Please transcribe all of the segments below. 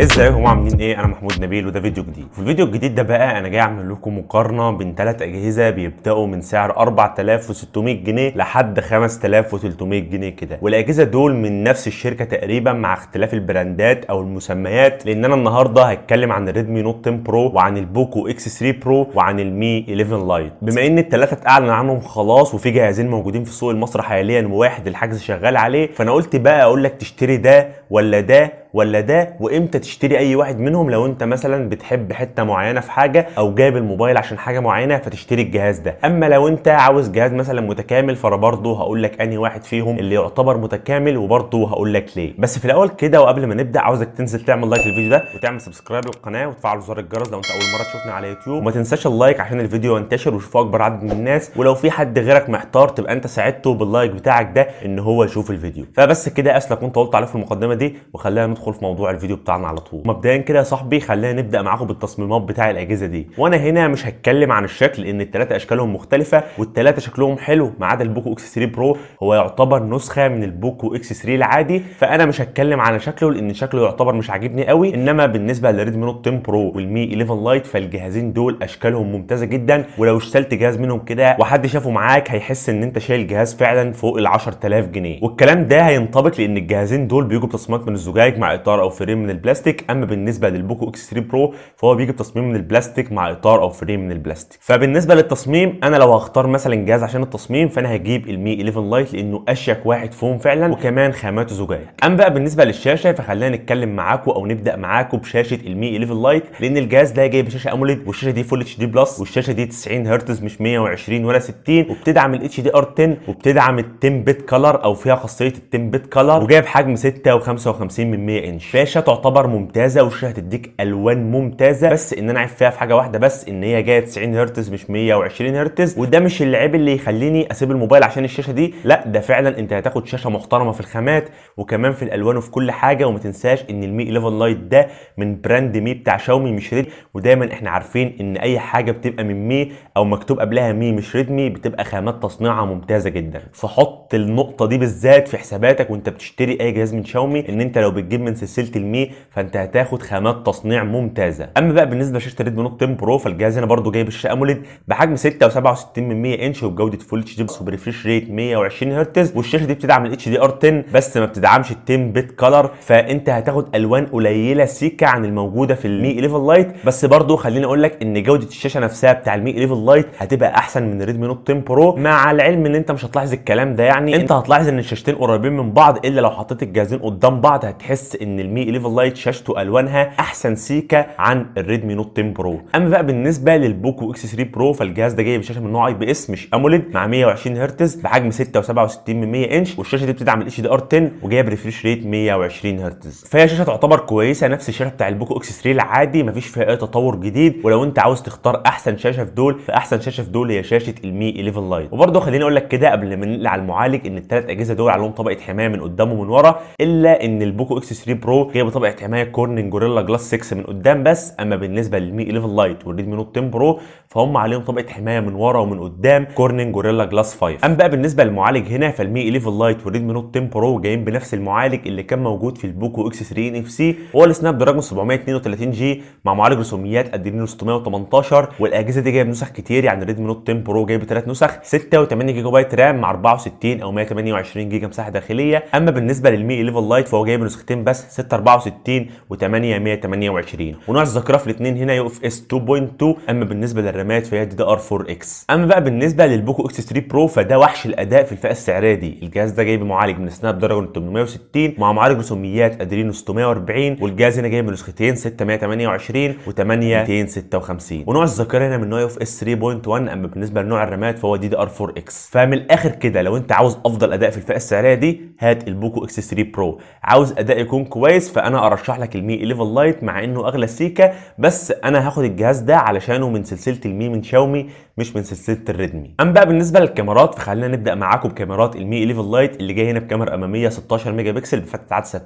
ازيكم عاملين ايه انا محمود نبيل وده فيديو جديد في الفيديو الجديد ده بقى انا جاي اعمل لكم مقارنه بين ثلاث اجهزه بيبداوا من سعر 4600 جنيه لحد 5300 جنيه كده والاجهزه دول من نفس الشركه تقريبا مع اختلاف البراندات او المسميات لان انا النهارده هتكلم عن الريدمي نوت 10 برو وعن البوكو اكس 3 برو وعن المي 11 لايت بما ان الثلاثه اعلن عنهم خلاص وفي جهازين موجودين في سوق المصري حاليا وواحد الحجز شغال عليه فانا قلت بقى اقول لك تشتري ده ولا ده ولا ده وامتى تشتري اي واحد منهم لو انت مثلا بتحب حته معينه في حاجه او جايب الموبايل عشان حاجه معينه فتشتري الجهاز ده اما لو انت عاوز جهاز مثلا متكامل فانا برضه هقول لك انهي واحد فيهم اللي يعتبر متكامل وبرضه هقول لك ليه بس في الاول كده وقبل ما نبدا عاوزك تنزل تعمل لايك للفيديو ده وتعمل سبسكرايب للقناه وتفعل زر الجرس لو انت اول مره تشوفنا على يوتيوب وما تنساش اللايك عشان الفيديو ينتشر ويشوفه اكبر عدد من الناس ولو في حد غيرك محتار تبقى انت ساعدته باللايك بتاعك ده ان هو يشوف الفيديو فبس كده اسلك وانت قلت عليه في المقدمه دي وخلينا ندخل في موضوع الفيديو بتاعنا على طول مبدئيا كده يا صاحبي خلينا نبدا معاكم بالتصميمات بتاع الاجهزه دي وانا هنا مش هتكلم عن الشكل لان الثلاثه اشكالهم مختلفه والثلاثه شكلهم حلو ما عدا البوكو اكس 3 برو هو يعتبر نسخه من البوكو اكس 3 العادي فانا مش هتكلم على شكله لان شكله يعتبر مش عاجبني قوي انما بالنسبه للريدمي نوت 10 برو والمي 11 لايت فالجهازين دول اشكالهم ممتازه جدا ولو اشتلت جهاز منهم كده وحد شافه معاك هيحس ان انت شايل جهاز فعلا فوق ال 10000 جنيه والكلام ده هينطبق لان الجهازين دول بيجوا بتصميمات من الزجاج مع مع اطار او فريم من البلاستيك اما بالنسبه للبوكو اكس 3 برو فهو بيجي بتصميم من البلاستيك مع اطار او فريم من البلاستيك فبالنسبه للتصميم انا لو هختار مثلا جهاز عشان التصميم فانا هجيب المي 11 لايت لانه اشيك واحد فيهم فعلا وكمان خاماته زجاجه اما بقى بالنسبه للشاشه فخلينا نتكلم معاكم او نبدا معاكم بشاشه المي 11 لايت لان الجهاز ده جاي بشاشه اموليد والشاشه دي فول اتش دي بلس والشاشه دي 90 هرتز مش 120 ولا 60 وبتدعم الاتش دي ار 10 وبتدعم بت كلر او فيها خاصيه التمبت كلر وجايب حجم 6 و55 من 100 لان شاشه تعتبر ممتازه وشاشه هتديك الوان ممتازه بس ان انا عيب فيها في حاجه واحده بس ان هي جايه 90 هرتز مش 120 هرتز وده مش العيب اللي يخليني اسيب الموبايل عشان الشاشه دي لا ده فعلا انت هتاخد شاشه محترمه في الخامات وكمان في الالوان وفي كل حاجه وما تنساش ان المي 11 لايت ده من براند مي بتاع شاومي مش ريد ودايما احنا عارفين ان اي حاجه بتبقى من مي او مكتوب قبلها مي مش ريدمي بتبقى خامات تصنيعها ممتازه جدا فحط النقطه دي بالذات في حساباتك وانت بتشتري اي جهاز من شاومي ان انت لو بتجيب من من سلسله المي فانت هتاخد خامات تصنيع ممتازه اما بقى بالنسبه لشاشه ريد نوت 10 برو فالجهاز هنا برده جايب الشاشه اموليد بحجم 6 و67 من 100 انش وبجوده فول اتش دي وبريفريش ريت 120 هرتز والشاشه دي بتدعم الاتش دي ار 10 بس ما بتدعمش ال 10 بت كلر فانت هتاخد الوان قليله سيكه عن الموجوده في المي 11 لايت بس برده خليني اقول لك ان جوده الشاشه نفسها بتاع المي 11 لايت هتبقى احسن من ريدمي نوت 10 برو مع العلم ان انت مش هتلاحظ الكلام ده يعني انت هتلاحظ ان الشاشتين قريبين من بعض الا لو حطيت الجهازين قدام بعض هتحس ان المي 11 لايت شاشته الوانها احسن سيكا عن الريدمي نوت 10 برو اما بقى بالنسبه للبوكو اكس 3 برو فالجهاز ده جاي بشاشه من نوع اي بي اس مش اموليد مع 120 هرتز بحجم 6.67 من 100 انش والشاشه دي بتدعم الاتش دي ار 10 وجايه بريفريش ريت 120 هرتز فهي شاشه تعتبر كويسه نفس الشاشه بتاع البوكو اكس 3 العادي مفيش فيها اي تطور جديد ولو انت عاوز تختار احسن شاشه في دول فاحسن شاشه في دول هي شاشه المي 11 لايت وبرده خليني اقول لك كده قبل ما ننقل على المعالج ان الثلاث اجهزه دول عليهم طبقه حمايه من قدام ومن ورا الا ان البوكو اكس 3 3 برو هي بطبقه حمايه كورنين جوريلا جلاس 6 من قدام بس اما بالنسبه للمي 11 لايت والريدمي نوت 10 برو فهم عليهم طبقه حمايه من ورا ومن قدام كورنين جوريلا جلاس 5 اما بقى بالنسبه للمعالج هنا فالمي 11 لايت والريدمي نوت 10 برو جايين بنفس المعالج اللي كان موجود في البوكو اكس 3 ان اف سي هو السناب دراجون 732 جي مع معالج رسوميات ادرينو 618 والاجهزه دي جايه بنسخ كتير يعني الريدمي نوت 10 برو جايب ثلاث نسخ 6 و8 جيجا بايت رام مع 64 او 128 جيجا مساحه داخليه اما بالنسبه للمي 11 لايت فهو جايب نسختين بس 664 و8 128 ونوع الذاكره في الاثنين هنا يقف اس 2.2 اما بالنسبه للرامات فهي دي ار 4 اكس اما بقى بالنسبه للبوكو اكس 3 برو فده وحش الاداء في الفئه السعريه دي الجهاز ده جاي بمعالج من سناب دراجون 860 مع معالج رسوميات ادرينو 640 والجهاز هنا جاي بنسختين 628 و8 256 ونوع الذاكره هنا من نوع اف اس 3.1 اما بالنسبه لنوع الرامات فهو دي دي ار 4 اكس فمن الاخر كده لو انت عاوز افضل اداء في الفئه السعريه دي هات البوكو اكس 3 برو عاوز اداء يكون يكون كويس فانا ارشح لك المي 11 لايت مع انه اغلى سيكا بس انا هاخد الجهاز ده علشانه من سلسله المي من شاومي مش من سلسله الريدمي اما بقى بالنسبه للكاميرات فخلينا نبدا معاكم بكاميرات المي 11 لايت اللي جاي هنا بكاميرا اماميه 16 ميجا بكسل بفتحه عدسه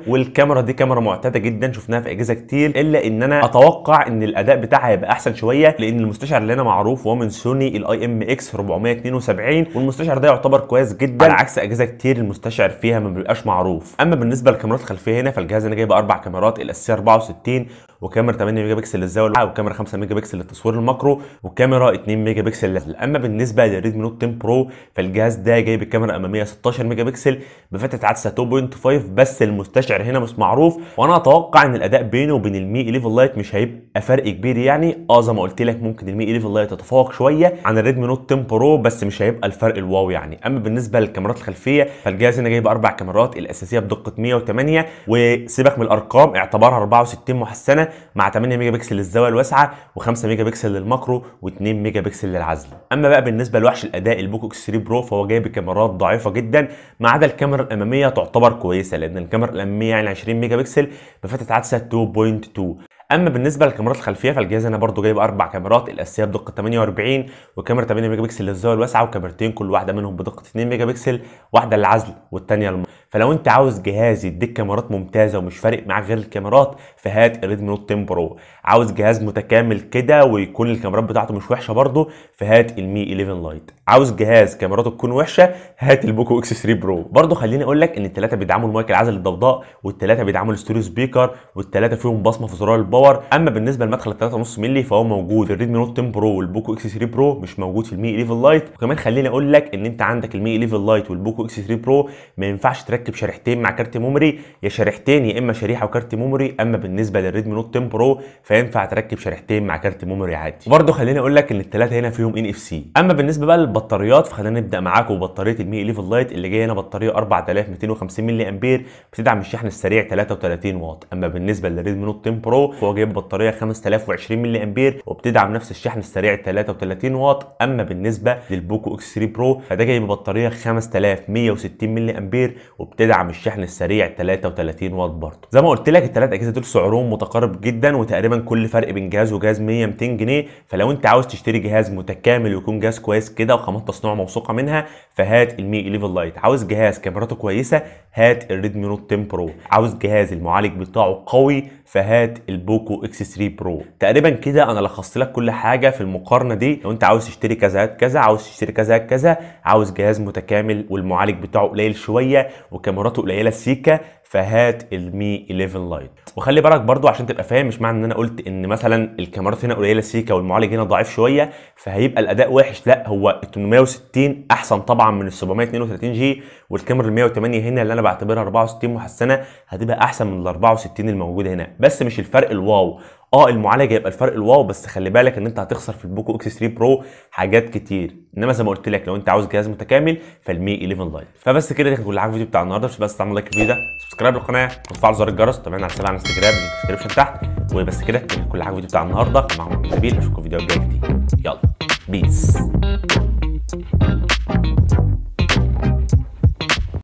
2.5 والكاميرا دي كاميرا معتاده جدا شفناها في اجهزه كتير الا ان انا اتوقع ان الاداء بتاعها هيبقى احسن شويه لان المستشعر اللي انا معروف هو من سوني الاي ام اكس 472 والمستشعر ده يعتبر كويس جدا على عكس اجهزه كتير المستشعر فيها ما بيبقاش معروف اما بالنسبه كاميرات خلفيه هنا فالجهاز هنا جايب اربع كاميرات الاساسيه 64 وكاميرا 8 ميجا بكسل للزاويه وكاميرا 5 ميجا بكسل للتصوير الماكرو وكاميرا 2 ميجا بكسل للزاوية. اما بالنسبه للريدمي نوت 10 برو فالجهاز ده جايب الكاميرا الاماميه 16 ميجا بكسل بفتحه عدسه 2.5 بس المستشعر هنا مش معروف وانا اتوقع ان الاداء بينه وبين المي 11 لايت مش هيبقى فرق كبير يعني اه زي ما قلت لك ممكن المي 11 لايت يتفوق شويه عن الريدمي نوت 10 برو بس مش هيبقى الفرق الواو يعني اما بالنسبه للكاميرات الخلفيه فالجهاز هنا جايب اربع كاميرات الاساسيه بدقه 108 وسيبك من الارقام اعتبرها 64 محسنه مع 8 ميجا بكسل للزاويه الواسعه و5 ميجا بكسل للماكرو و2 ميجا بكسل للعزل اما بقى بالنسبه لوحش الاداء البوكو اكس 3 برو فهو جايب كاميرات ضعيفه جدا ما عدا الكاميرا الاماميه تعتبر كويسه لان الكاميرا الاماميه يعني 20 ميجا بكسل بفتحه عدسه 2.2 اما بالنسبه للكاميرات الخلفيه فالجهاز هنا برضو جايب اربع كاميرات الاساسيه بدقه 48 وكاميرا 8 ميجا بكسل للزاويه الواسعه وكاميرتين كل واحده منهم بدقه 2 ميجا بكسل واحده للعزل والثانيه للم... فلو انت عاوز جهاز يديك كاميرات ممتازه ومش فارق معاك غير الكاميرات فهات الريدمي نوت 10 برو عاوز جهاز متكامل كده ويكون الكاميرات بتاعته مش وحشه برضو فهات المي 11 لايت عاوز جهاز كاميراته تكون وحشه هات البوكو اكس 3 برو برضو خليني اقول لك ان الثلاثه بيدعموا المايك العزل الضوضاء والثلاثه بيدعموا الستوري سبيكر والثلاثه فيهم بصمه في زرار الباور باور اما بالنسبه لمدخل ال 3.5 مللي فهو موجود في الريدمي نوت 10 برو والبوكو اكس 3 برو مش موجود في المي 11 لايت وكمان خليني اقول لك ان انت عندك المي 11 لايت والبوكو اكس 3 برو ما ينفعش تركب شريحتين مع كارت ميموري يا شريحتين يا اما شريحه وكارت ميموري اما بالنسبه للريدمي نوت 10 برو فينفع تركب شريحتين مع كارت ميموري عادي برضه خليني اقول لك ان الثلاثه هنا فيهم ان اف سي اما بالنسبه بقى للبطاريات فخلينا نبدا معاكم ببطاريه المي 11 لايت اللي جايه هنا بطاريه 4250 ملي امبير بتدعم الشحن السريع 33 واط اما بالنسبه للريدمي نوت 10 برو هو واجهه بطاريه 5020 ملي امبير وبتدعم نفس الشحن السريع 33 واط اما بالنسبه للبوكو اكس 3 برو فده جاي ببطاريه 5160 ملي امبير وبتدعم الشحن السريع 33 واط برضه زي ما قلت لك الثلاث اجهزه دول سعرهم متقارب جدا وتقريبا كل فرق بين جهاز وجهاز 100 200 جنيه فلو انت عاوز تشتري جهاز متكامل ويكون جهاز كويس كده وخامات تصنيعه موثوقه منها فهات المي 11 لايت عاوز جهاز كاميراته كويسه هات الريدمي نوت 10 برو عاوز جهاز المعالج بتاعه قوي فهات البوكو بوكو اكس 3 برو تقريبا كده انا لخصت لك كل حاجه في المقارنه دي لو انت عاوز تشتري كذا هات كذا عاوز تشتري كذا هات كذا عاوز جهاز متكامل والمعالج بتاعه قليل شويه وكاميراته قليله السيكه فهات المي 11 لايت وخلي بالك برضو عشان تبقى فاهم مش معنى ان انا قلت ان مثلا الكاميرات هنا قليله سيكا والمعالج هنا ضعيف شويه فهيبقى الاداء وحش لا هو 860 احسن طبعا من ال 732 جي والكاميرا ال 108 هنا اللي انا بعتبرها 64 محسنه هتبقى احسن من ال 64 الموجوده هنا بس مش الفرق الواو اه المعالج هيبقى الفرق الواو بس خلي بالك ان انت هتخسر في البوكو اكس 3 برو حاجات كتير انما زي ما قلت لك لو انت عاوز جهاز متكامل فالمي 11 لايت فبس كده كانت كل حاجه في الفيديو بتاع النهارده مش بس تعمل لايك للفيديو ده سبسكرايب للقناه وتفعل زر الجرس وتابعنا على على انستجرام الديسكربشن تحت وبس كده كل حاجه في الفيديو بتاع النهارده معاكم نبيل اشوفكم في فيديو جايه جديد يلا بيس